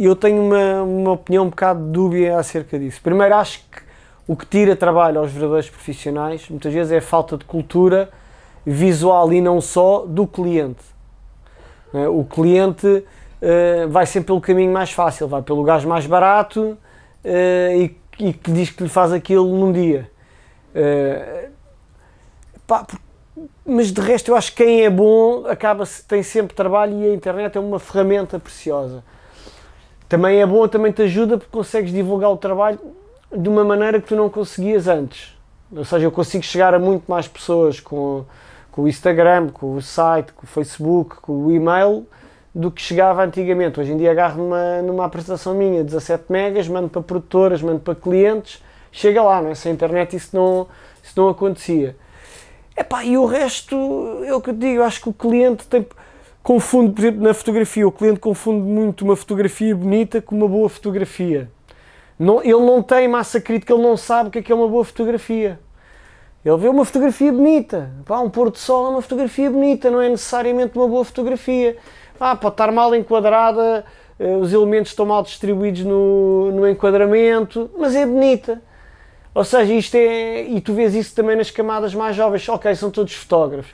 e eu tenho uma, uma opinião um bocado dúbia acerca disso. Primeiro, acho que o que tira trabalho aos verdadeiros profissionais muitas vezes é a falta de cultura visual e não só do cliente. É? O cliente uh, vai sempre pelo caminho mais fácil, vai pelo gás mais barato uh, e, e que diz que lhe faz aquilo num dia. Uh, pá, mas de resto eu acho que quem é bom acaba tem sempre trabalho e a internet é uma ferramenta preciosa. Também é bom, também te ajuda porque consegues divulgar o trabalho de uma maneira que tu não conseguias antes. Ou seja, eu consigo chegar a muito mais pessoas com, com o Instagram, com o site, com o Facebook, com o e-mail do que chegava antigamente. Hoje em dia agarro numa, numa apresentação minha, 17 megas, mando para produtoras, mando para clientes, chega lá, não é? Sem internet isso não, isso não acontecia. Epá, e o resto, é o que eu digo, acho que o cliente tem confunde, por exemplo, na fotografia, o cliente confunde muito uma fotografia bonita com uma boa fotografia. Não, ele não tem massa crítica, ele não sabe o que é, que é uma boa fotografia. Ele vê uma fotografia bonita. Pá, um pôr do sol é uma fotografia bonita, não é necessariamente uma boa fotografia. Ah, pode estar mal enquadrada, eh, os elementos estão mal distribuídos no, no enquadramento, mas é bonita. Ou seja, isto é. E tu vês isso também nas camadas mais jovens. Ok, são todos fotógrafos.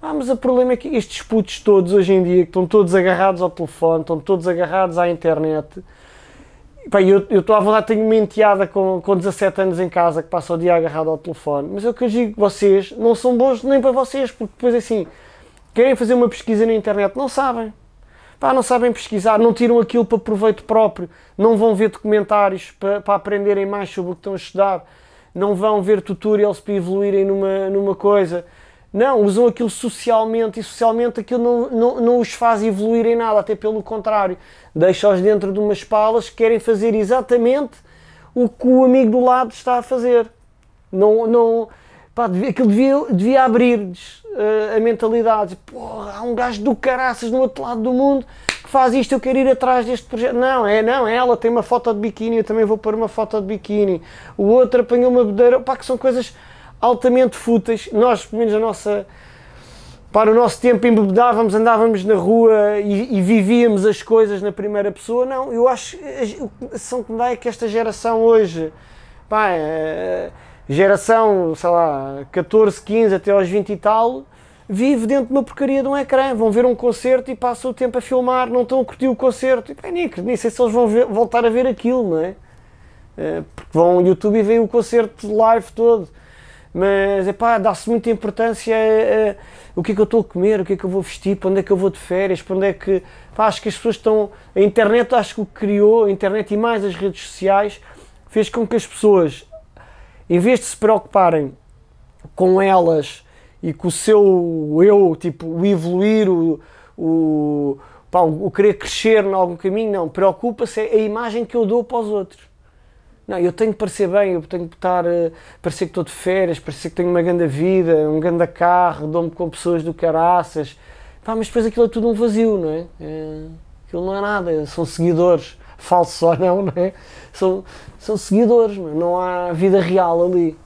Ah, mas o problema é que estes putos todos hoje em dia, que estão todos agarrados ao telefone, estão todos agarrados à internet. Pá, eu estou a falar, tenho uma enteada com, com 17 anos em casa que passa o dia agarrado ao telefone. Mas é o que eu digo, vocês não são bons nem para vocês, porque depois assim, querem fazer uma pesquisa na internet, não sabem. Pá, não sabem pesquisar, não tiram aquilo para proveito próprio, não vão ver documentários para, para aprenderem mais sobre o que estão a estudar, não vão ver tutorials para evoluírem numa, numa coisa não, usam aquilo socialmente e socialmente aquilo não, não, não os faz evoluir em nada, até pelo contrário. Deixa-os dentro de umas palas que querem fazer exatamente o que o amigo do lado está a fazer. Não, não, pá, devia, aquilo devia, devia abrir-lhes uh, a mentalidade. Porra, há um gajo do caraças no outro lado do mundo que faz isto, eu quero ir atrás deste projeto. Não, é não, é ela tem uma foto de biquíni, eu também vou pôr uma foto de biquíni. O outro apanhou uma bedeira. Pá, que são coisas altamente fúteis. Nós, pelo menos a nossa, para o nosso tempo, embebedávamos, andávamos na rua e, e vivíamos as coisas na primeira pessoa. Não, eu acho, a sensação que me dá é que esta geração hoje, pá, eh, geração, sei lá, 14, 15 até aos 20 e tal, vive dentro de uma porcaria de um ecrã. Vão ver um concerto e passam o tempo a filmar, não estão a curtir o concerto. E, pá, nem, nem sei se eles vão ver, voltar a ver aquilo, não é? Eh, porque vão ao YouTube e veem o concerto live todo mas pá dá-se muita importância a, a, o que é que eu estou a comer, o que é que eu vou vestir, para onde é que eu vou de férias, para onde é que. Pá, acho que as pessoas estão. A internet acho que o que criou, a internet e mais as redes sociais, fez com que as pessoas, em vez de se preocuparem com elas e com o seu eu, tipo, o evoluir, o, o, pá, o querer crescer em algum caminho, não, preocupa-se é a imagem que eu dou para os outros. Não, eu tenho que parecer bem, eu tenho que estar, eh, parecer que estou de férias, parecer que tenho uma grande vida, um grande carro, dou-me com pessoas do caraças. Pá, mas depois aquilo é tudo um vazio, não é? é aquilo não é nada, são seguidores, falsos ou não, não é? São, são seguidores, não há vida real ali.